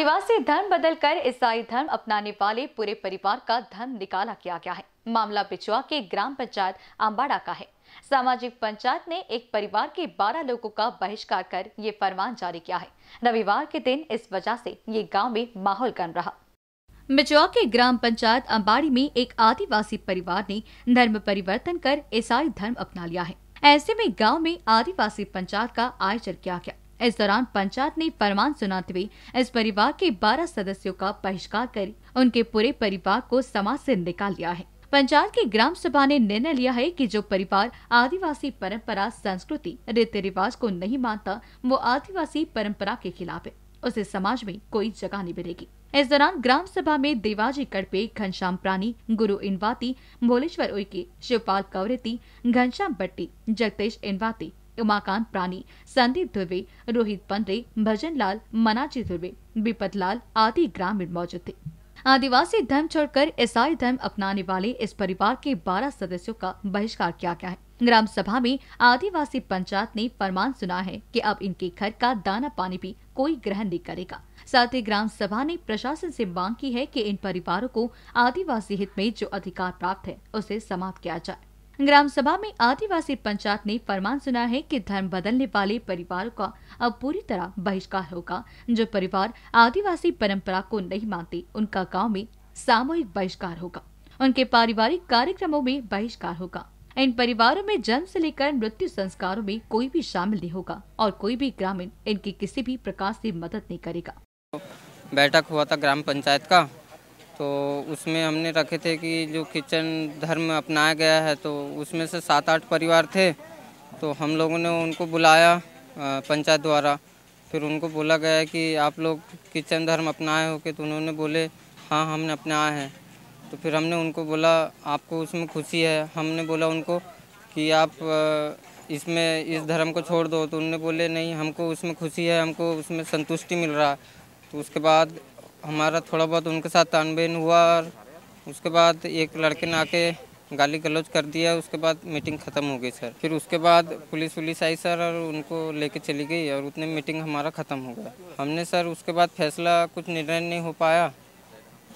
आदिवासी धर्म बदलकर ईसाई धर्म अपनाने वाले पूरे परिवार का धर्म निकाला किया गया है मामला बिचुआ के ग्राम पंचायत अम्बाड़ा का है सामाजिक पंचायत ने एक परिवार के 12 लोगों का बहिष्कार कर ये फरमान जारी किया है रविवार के दिन इस वजह से ये गांव में माहौल गर्म रहा मिचुआ के ग्राम पंचायत अंबाड़ी में एक आदिवासी परिवार ने धर्म परिवर्तन कर ईसाई धर्म अपना लिया है ऐसे में गाँव में आदिवासी पंचायत का आयोजन किया गया इस दौरान पंचायत ने फरमान सुनाते हुए इस परिवार के बारह सदस्यों का बहिष्कार कर उनके पूरे परिवार को समाज से निकाल लिया है पंचायत की ग्राम सभा ने निर्णय लिया है कि जो परिवार आदिवासी परंपरा संस्कृति रीति रिवाज को नहीं मानता वो आदिवासी परंपरा के खिलाफ है उसे समाज में कोई जगह नहीं मिलेगी इस दौरान ग्राम सभा में देवाजी कड़पे घनश्याम प्राणी गुरु इनवाती भोलेश्वर उइके शिवपाल कवरेती घनश्याम बट्टी जगतेश इनवाती उमाकांत प्राणी संदीप धुर्वे रोहित पंडे भजन लाल मनाजी धुर्वे बिपत लाल आदि ग्रामीण मौजूद थे आदिवासी धर्म छोड़कर ईसाई धर्म अपनाने वाले इस परिवार के 12 सदस्यों का बहिष्कार किया गया है ग्राम सभा में आदिवासी पंचायत ने फरमान सुना है कि अब इनके घर का दाना पानी भी कोई ग्रहण नहीं करेगा साथ ही ग्राम सभा ने प्रशासन से मांग की है कि इन परिवारों को आदिवासी हित में जो अधिकार प्राप्त है उसे समाप्त किया जाए ग्राम सभा में आदिवासी पंचायत ने फरमान सुना है कि धर्म बदलने वाले परिवार का अब पूरी तरह बहिष्कार होगा जो परिवार आदिवासी परंपरा को नहीं मानते उनका गाँव में सामूहिक बहिष्कार होगा उनके पारिवारिक कार्यक्रमों में बहिष्कार होगा इन परिवारों में जन्म से लेकर मृत्यु संस्कारों में कोई भी शामिल नहीं होगा और कोई भी ग्रामीण इनकी किसी भी प्रकार से मदद नहीं करेगा बैठक हुआ था ग्राम पंचायत का तो उसमें हमने रखे थे कि जो किचन धर्म अपनाया गया है तो उसमें से सात आठ परिवार थे तो हम लोगों ने उनको बुलाया पंचायत द्वारा फिर उनको बोला गया कि आप लोग किचन धर्म अपनाए हो के तो उन्होंने बोले हाँ हमने अपनाया है तो फिर हमने उनको बोला आपको उसमें खुशी है हमने बोला उनको कि आप इसमें इस धर्म को छोड़ दो तो उनने बोले नहीं हमको उसमें खुशी है हमको उसमें संतुष्टि मिल रहा है तो उसके बाद हमारा थोड़ा बहुत उनके साथ तानबेन हुआ और उसके बाद एक लड़के ने आके गाली गलौज कर दिया उसके बाद मीटिंग ख़त्म हो गई सर फिर उसके बाद पुलिस वुलिस आई सर और उनको लेके चली गई और उतने मीटिंग हमारा ख़त्म हो गया हमने सर उसके बाद फैसला कुछ निर्णय नहीं हो पाया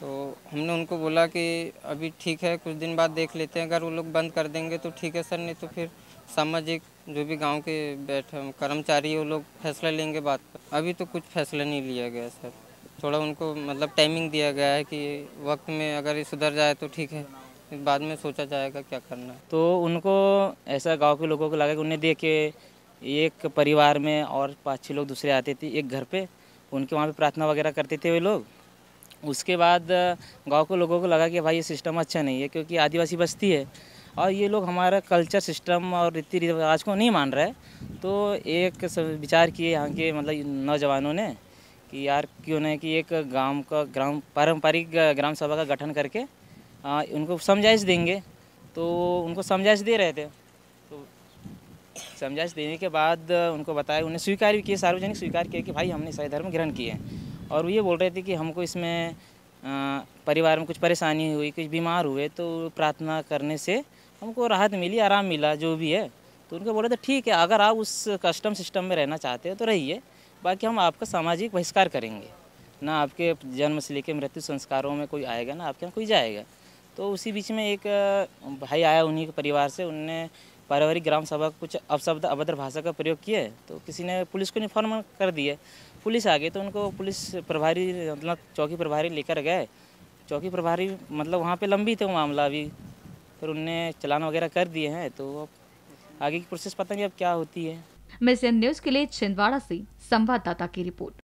तो हमने उनको बोला कि अभी ठीक है कुछ दिन बाद देख लेते हैं अगर वो लोग बंद कर देंगे तो ठीक है सर नहीं तो फिर सामाजिक जो भी गांव के बैठे कर्मचारी वो लोग फैसला लेंगे बात पर अभी तो कुछ फैसला नहीं लिया गया सर थोड़ा उनको मतलब टाइमिंग दिया गया है कि वक्त में अगर ये सुधर जाए तो ठीक है बाद में सोचा जाएगा क्या करना है तो उनको ऐसा गांव के लोगों को लगा कि उन्हें देख के एक परिवार में और पाँच छः लोग दूसरे आते थे एक घर पे उनके वहाँ पे प्रार्थना वगैरह करते थे वे लोग उसके बाद गांव के लोगों को लगा कि भाई ये सिस्टम अच्छा नहीं है क्योंकि आदिवासी बस्ती है और ये लोग हमारा कल्चर सिस्टम और रीति रिवाज को नहीं मान रहे तो एक विचार किए यहाँ के मतलब नौजवानों ने कि यार क्यों नहीं कि एक गांव का ग्राम पारंपरिक ग्राम सभा का गठन करके आ, उनको समझाइश देंगे तो उनको समझाइश दे रहे थे तो समझाइश देने के बाद उनको बताया उन्हें स्वीकार भी किया सार्वजनिक स्वीकार किया कि भाई हमने ईसाई धर्म ग्रहण किए हैं और ये बोल रहे थे कि हमको इसमें आ, परिवार में कुछ परेशानी हुई कुछ बीमार हुए तो प्रार्थना करने से हमको राहत मिली आराम मिला जो भी है तो उनको रहे थे ठीक है अगर आप उस कस्टम सिस्टम में रहना चाहते हो तो रहिए बाकी हम आपका सामाजिक बहिष्कार करेंगे ना आपके जन्म से लेकर मृत्यु संस्कारों में कोई आएगा ना आपके यहाँ कोई जाएगा तो उसी बीच में एक भाई आया उन्हीं के परिवार से उनने पारिवारिक ग्राम सभा कुछ अपशब्द अभद्र भाषा का प्रयोग किए तो किसी ने पुलिस को इन्फॉर्म कर दिया पुलिस आ गई तो उनको पुलिस प्रभारी मतलब चौकी प्रभारी लेकर गए चौकी प्रभारी मतलब वहाँ पे लंबी थे मामला अभी फिर उनने चलान वगैरह कर दिए हैं तो अब आगे की प्रोसेस पता नहीं अब क्या होती है मिस न्यूज के लिए छिंदवाड़ा से संवाददाता की रिपोर्ट